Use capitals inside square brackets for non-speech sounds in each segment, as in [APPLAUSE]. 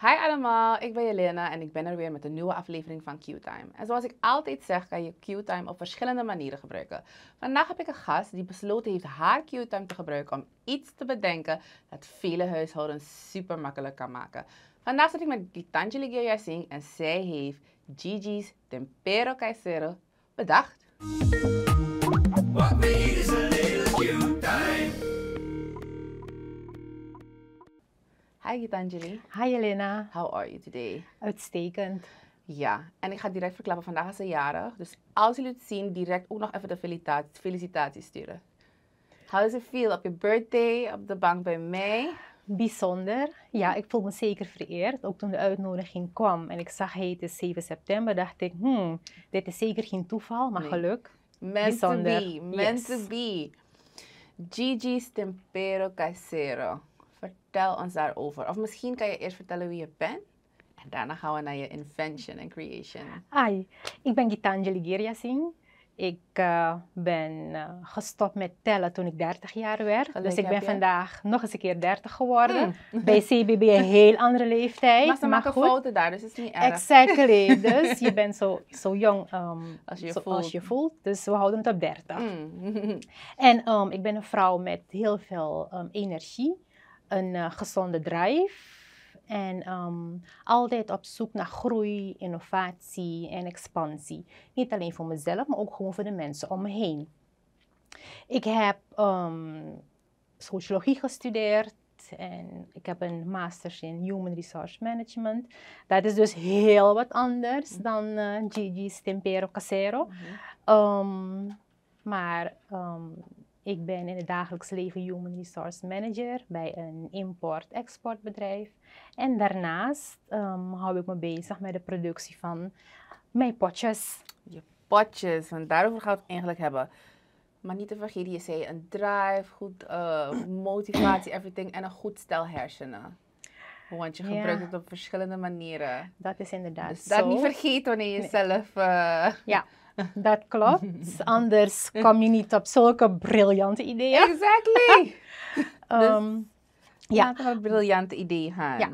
Hi allemaal, ik ben Jelena en ik ben er weer met een nieuwe aflevering van Q-Time. En zoals ik altijd zeg, kan je Q-Time op verschillende manieren gebruiken. Vandaag heb ik een gast die besloten heeft haar Q-Time te gebruiken om iets te bedenken dat vele huishoudens super makkelijk kan maken. Vandaag zit ik met Gitanjali Singh en zij heeft Gigi's Tempero Caicero bedacht. Hi Gitanjali. Hi Elena. How are you today? Uitstekend. Ja, en ik ga direct verklappen, vandaag is ze jarig. Dus als jullie het zien, direct ook nog even de felicitaties, sturen. How does it feel op je birthday, op de bank bij mij? Bijzonder. Ja, ik voel me zeker vereerd. Ook toen de uitnodiging kwam en ik zag het is 7 september, dacht ik, hmm, dit is zeker geen toeval, maar geluk. Meant to be, Mensen to be. Gigi's Stempero Casero. Vertel ons daarover. Of misschien kan je eerst vertellen wie je bent. En daarna gaan we naar je invention en creation. Hi, ik ben Gitanjali Giriasingh. Ik eh, ben eh, gestopt met tellen toen ik 30 jaar werd. dus ik ben vandaag nog eens een keer 30 geworden. Hmm. Bij CBB een heel andere leeftijd. Maar ze maar maken fouten daar, dus het is niet erg. Exactly. [LAUGHS] dus je bent zo, zo jong ehm, als, je voelt. Dus we houden het op 30. Hmm. [LAUGHS] en ehm, ik ben een vrouw met heel veel ehm, energie een eh, gezonde drive. En ehm, altijd op zoek naar groei, innovatie en expansie. Niet alleen voor mezelf, maar ook gewoon voor de mensen om me heen. Ik heb ehm, sociologie gestudeerd en ik heb een master's in Human Resource Management. Dat is dus heel wat anders mhm. dan uh, eh, Gigi's Tempero Casero. Mm maar um, ik ben in het dagelijks leven Human Resource Manager bij een import-exportbedrijf. En daarnaast ehm, hou ik me bezig met de productie van mijn potjes. Je potjes, want daarover gaat het eigenlijk hebben. Maar niet te vergeten, je zei een drive, goed eh, motivatie, everything en een goed stel hersenen. Want je gebruikt het op verschillende manieren. Dat is inderdaad dus dat niet vergeten wanneer je zelf... Eh, ja dat klopt. [LAUGHS] Anders kom je niet op zulke briljante ideeën. Exactly. um, [LAUGHS] dus, ehm, ja. Een briljante idee Ja.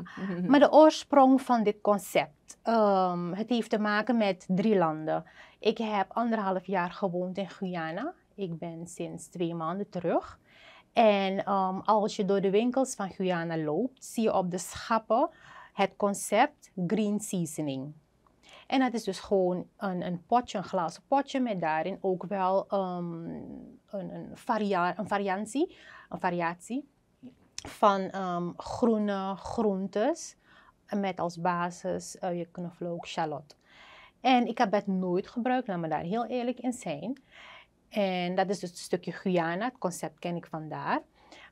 Maar de oorsprong van dit concept, ehm, het heeft te maken met drie landen. Ik heb anderhalf jaar gewoond in Guyana. Ik ben sinds twee maanden terug. En ehm, als je door de winkels van Guyana loopt, zie je op de schappen het concept green seasoning. En dat is dus gewoon een, een potje, een glazen potje met daarin ook wel ehm, een, een, een, variantie, een variatie van ehm, groene groentes met als basis uh, je knoflook, shallot. En ik heb het nooit gebruikt, laat me daar heel eerlijk in zijn. En dat is dus het stukje Guyana, het concept ken ik vandaar.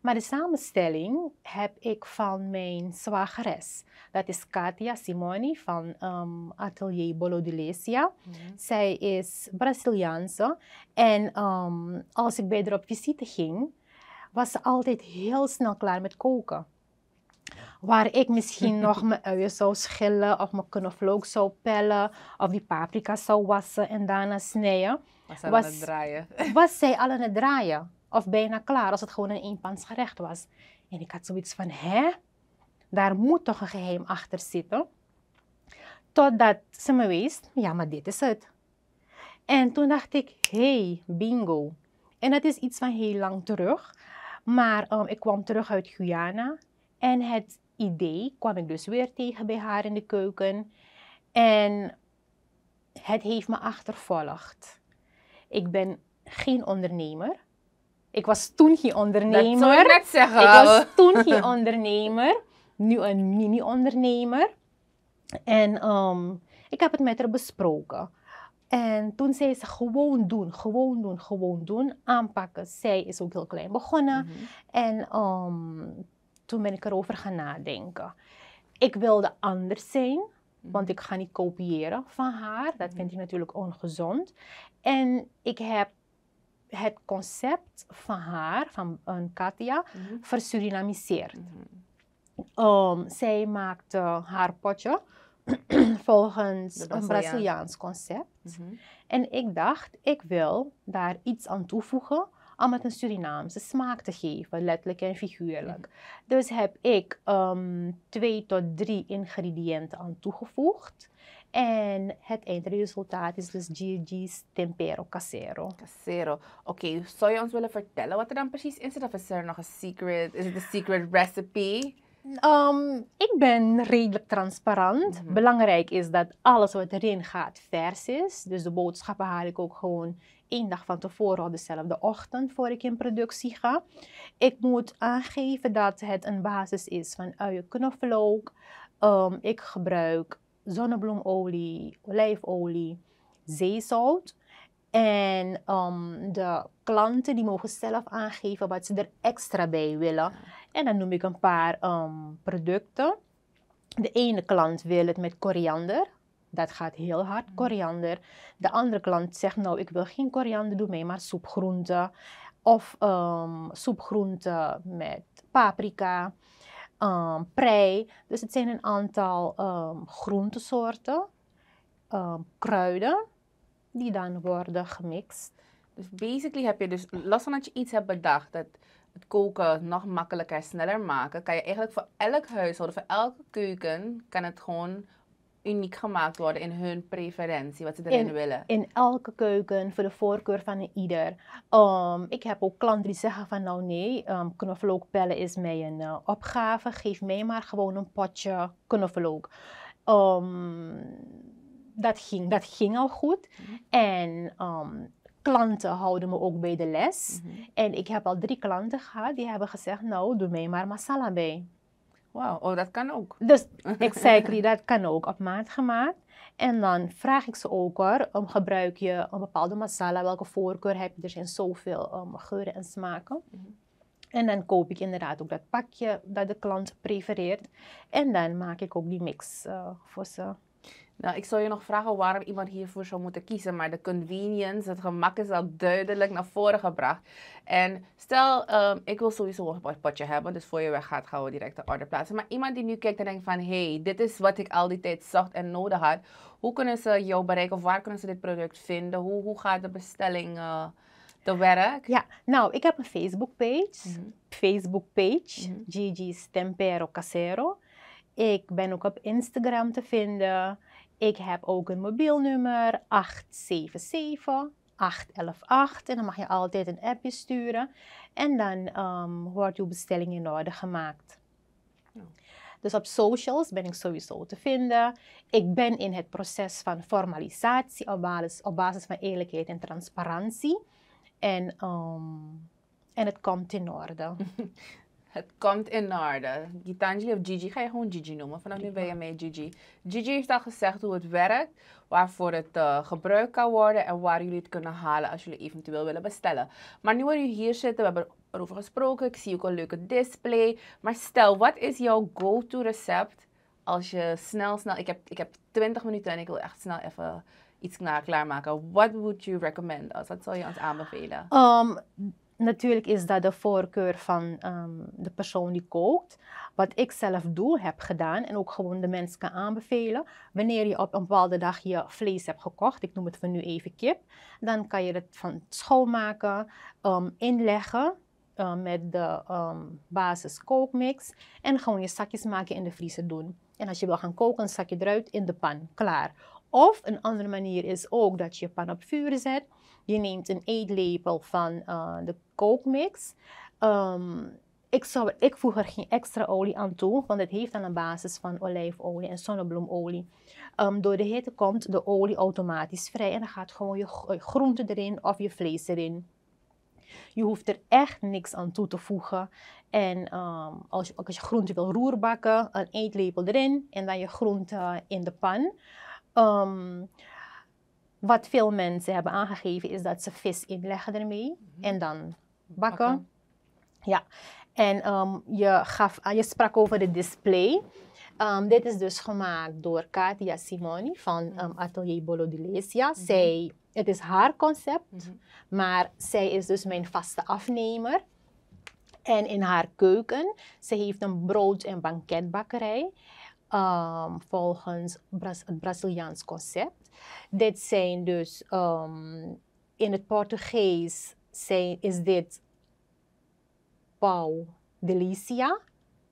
Maar de samenstelling heb ik van mijn zwageres. Dat is Katia Simoni van ehm, Atelier Bolodilesia. Mhm. Zij is Braziliaanse. En ehm, als ik bij haar op visite ging, was ze altijd heel snel klaar met koken. Waar ik misschien [LAUGHS] nog mijn uien zou schillen of mijn knoflook zou pellen of die paprika zou wassen en daarna snijden. Was, draaien. was zij al aan het draaien. Of bijna nou klaar, als het gewoon een gerecht was. En ik had zoiets van, hè? Daar moet toch een geheim achter zitten? Totdat ze me wees, ja, maar dit is het. En toen dacht ik, hey, bingo. En dat is iets van heel lang terug. Maar ehm, ik kwam terug uit Guyana. En het idee kwam ik dus weer tegen bij haar in de keuken. En het heeft me achtervolgd. Ik ben geen ondernemer. Ik was toen geen ondernemer. Dat ik net zeggen. Ik was toen geen [LAUGHS] ondernemer. Nu een mini-ondernemer. En ehm, ik heb het met haar besproken. En toen zei ze gewoon doen, gewoon doen, gewoon doen, aanpakken. Zij is ook heel klein begonnen. Mhm. En um, toen ben ik erover gaan nadenken. Ik wilde anders zijn, mhm. want ik ga niet kopiëren van haar. Dat mhm. vind ik natuurlijk ongezond. En ik heb het concept van haar, van een Katia, mm zij maakte haar potje [CLEARS THROAT] volgens een Braziliaans concept. Mhm. En ik dacht, ik wil daar iets aan toevoegen om het een Surinaamse smaak te geven, letterlijk en figuurlijk. Mhm. Dus heb ik ehm, twee tot drie ingrediënten aan toegevoegd. En het eindresultaat is dus Gigi's Tempero Casero. Casero. Oké, zou je ons willen vertellen wat er dan precies in zit? Of is er nog een secret? Is het een secret recipe? Ehm, ik ben redelijk transparant. Mhm. Belangrijk is dat alles wat erin gaat vers is. Dus de boodschappen haal ik ook gewoon één dag van tevoren op dezelfde ochtend voor ik in productie ga. Ik moet aangeven dat het een basis is van uien knoflook. Um, ik gebruik zonnebloemolie, olijfolie, zeezout. En um, de klanten die mogen zelf aangeven wat ze er extra bij willen. En dan noem ik een paar um, producten. De ene klant wil het met koriander. Dat gaat heel hard, mm. koriander. De andere klant zegt, nou, ik wil geen koriander, doen mee maar soepgroenten. Of um, soepgroenten met paprika um, prei. Dus het zijn een aantal um, groentesoorten, ehm, kruiden, die dan worden gemixt. Dus basically heb je dus, los van dat je iets hebt bedacht, dat het koken nog makkelijker en sneller maken, kan je eigenlijk voor elk huishouden, voor elke keuken, kan het gewoon uniek gemaakt worden in hun preferentie, wat ze erin willen. In elke keuken, voor de voorkeur van ieder. Ehm, ik heb ook klanten die zeggen van nou nee, um, ehm, pellen is mij een eh, opgave. Geef mij maar gewoon een potje knoflook. Um, dat, ging, dat ging al goed. Mhm. En klanten houden me ook bij de les. Mhm. En ik heb al drie klanten gehad die hebben gezegd nou doe mij maar masala bij. Wauw, oh, dat kan ook. Dus, [LAUGHS] exactly, dat kan ook op maat gemaakt. En dan vraag ik ze ook hoor, gebruik je een bepaalde masala, welke voorkeur heb je? Er zijn zoveel um, geuren en smaken. Mhm. En dan koop ik inderdaad ook dat pakje dat de klant prefereert. En dan maak ik ook die mix uh, voor ze. Nou, ik zou je nog vragen waarom iemand hiervoor zou moeten kiezen, maar de convenience, het gemak is al duidelijk naar voren gebracht. En stel, ehm, ik wil sowieso een potje hebben, dus voor je weggaat gaan we direct de order plaatsen. Maar iemand die nu kijkt en denkt van, hey, dit is wat ik al die tijd zocht en nodig had. Hoe kunnen ze jou bereiken of waar kunnen ze dit product vinden? Hoe, hoe gaat de bestelling... Eh, te werk? Ja, nou, ik heb een Facebook-page. Mhm. Facebook-page, mm -hmm. Gigi's Tempero Casero. Ik ben ook op Instagram te vinden. Ik heb ook een mobiel nummer 877 8118 en dan mag je altijd een appje sturen en dan ehm, wordt uw bestelling in orde gemaakt. Dus op socials ben ik sowieso te vinden. Ik ben in het proces van formalisatie op basis, op basis van eerlijkheid en transparantie. En, ehm, en het komt in orde. [LAUGHS] Het komt in orde. Gitanjali of Gigi, ga je gewoon Gigi noemen. Vanaf nu ben je mee Gigi. Gigi heeft al gezegd hoe het werkt, waarvoor het eh, gebruikt kan worden en waar jullie het kunnen halen als jullie eventueel willen bestellen. Maar nu we hier zitten, we hebben erover gesproken. Ik zie ook een leuke display. Maar stel, wat is jouw go-to recept als je snel, snel... Ik heb, ik heb 20 minuten en ik wil echt snel even iets klaarmaken. What would you recommend Wat zou je ons aanbevelen? Um, natuurlijk is dat de voorkeur van ehm, de persoon die kookt. Wat ik zelf doe, heb gedaan en ook gewoon de mensen kan aanbevelen. Wanneer je op een bepaalde dag je vlees hebt gekocht, ik noem het voor nu even kip, dan kan je het van schoonmaken, ehm, inleggen ehm, met de um, basis kookmix en gewoon je zakjes maken in de vriezer doen. En als je wil gaan koken, zak je eruit in de pan, klaar. Of een andere manier is ook dat je je pan op vuur zet je neemt een eetlepel van eh, de kookmix. Ehm, ik, zou, ik voeg er geen extra olie aan toe, want het heeft dan een basis van olijfolie en zonnebloemolie. Ehm, door de hitte komt de olie automatisch vrij en dan gaat gewoon je eh, groente erin of je vlees erin. Je hoeft er echt niks aan toe te voegen. En um, als, je, als je groente wil roerbakken, een eetlepel erin en dan je groente eh, in de pan. Wat veel mensen hebben aangegeven is dat ze vis inleggen ermee mhm. en dan bakken. Ja, en ehm, je, gaf, ah, je sprak over de display. Ehm, dit is dus gemaakt door Katia Simoni van mhm. ehm, Atelier Bolo Mm Zij, het is haar concept, mhm. maar zij is dus mijn vaste afnemer. En in haar keuken, ze heeft een brood- en banketbakkerij. Ehm, volgens het Braziliaans concept. Dit zijn dus ehm, in het Portugees is dit pau delicia,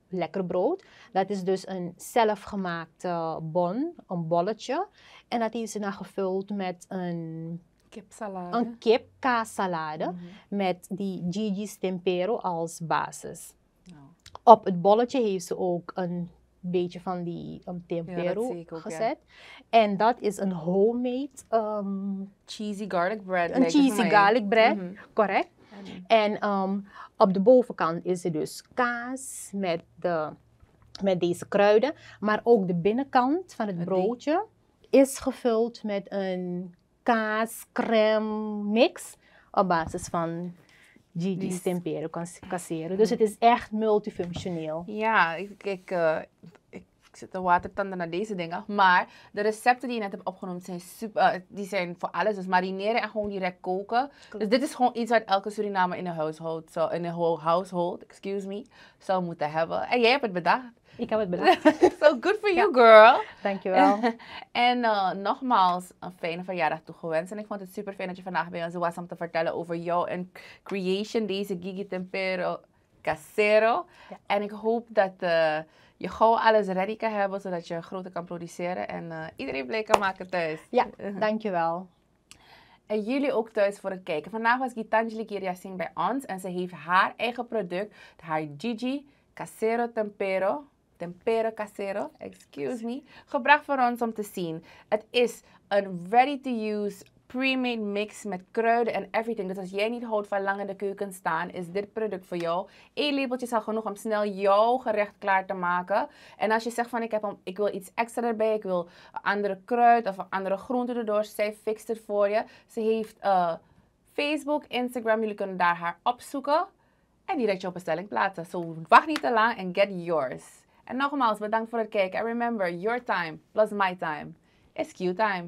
lekker brood. Dat is dus een zelfgemaakte bon, een bolletje. En dat is dan gevuld met een Kipsalade. Een kip mhm. met die Gigi's tempero als basis. Nou. Op het bolletje heeft ze ook een beetje van die um, tempero gezet. En dat is een homemade... Um, cheesy garlic bread. Een cheesy garlic bread, mhm. correct. En um, op de bovenkant is er dus kaas met, de, met deze kruiden. Maar ook de binnenkant van het broodje is gevuld met een kaas mix op basis van stemperen, kan kasseren, Dus het is echt multifunctioneel. Ja, e, ah, ik, e ik, ik zit de watertanden naar deze dingen. Maar de recepten die je net hebt opgenoemd zijn, super, eh, die zijn voor alles. Dus marineren en gewoon direct koken. Dus dit is gewoon iets wat elke Suriname in een household, zo, in een household excuse me, zou moeten hebben. En jij hebt het bedacht. Ik heb het bedacht. [LAUGHS] so good for you, ja. girl. Dankjewel. [LAUGHS] en eh, nogmaals, een fijne verjaardag toegewenst. En ik vond het super fijn dat je vandaag bij ons was om te vertellen over jou en creation, deze Gigi Tempero Casero. En ik hoop dat. Eh, je gewoon alles ready hebben, zodat je groter kan produceren en eh, iedereen blij kan maken thuis. Ja, [LAUGHS] dankjewel. En jullie ook thuis voor het kijken. Vandaag was Gitanjali Singh bij ons en ze heeft haar eigen product, haar Gigi Casero Tempero tempero casero, excuse me, gebracht voor ons om te zien. Het is een ready-to-use pre-made mix met kruiden en everything. Dus als jij niet houdt van lang in de keuken staan, is dit product voor jou. Eén lepeltje is al genoeg om snel jouw gerecht klaar te maken. En als je zegt van ik, heb een, ik wil iets extra erbij, ik wil andere kruid of andere groenten erdoor, zij fixt het voor je. Ze heeft eh, Facebook, Instagram, jullie kunnen daar haar opzoeken. En direct je op bestelling plaatsen. So wacht niet te lang en get yours. En nogmaals, bedankt voor het kijken. En remember, your time plus my time is Q time.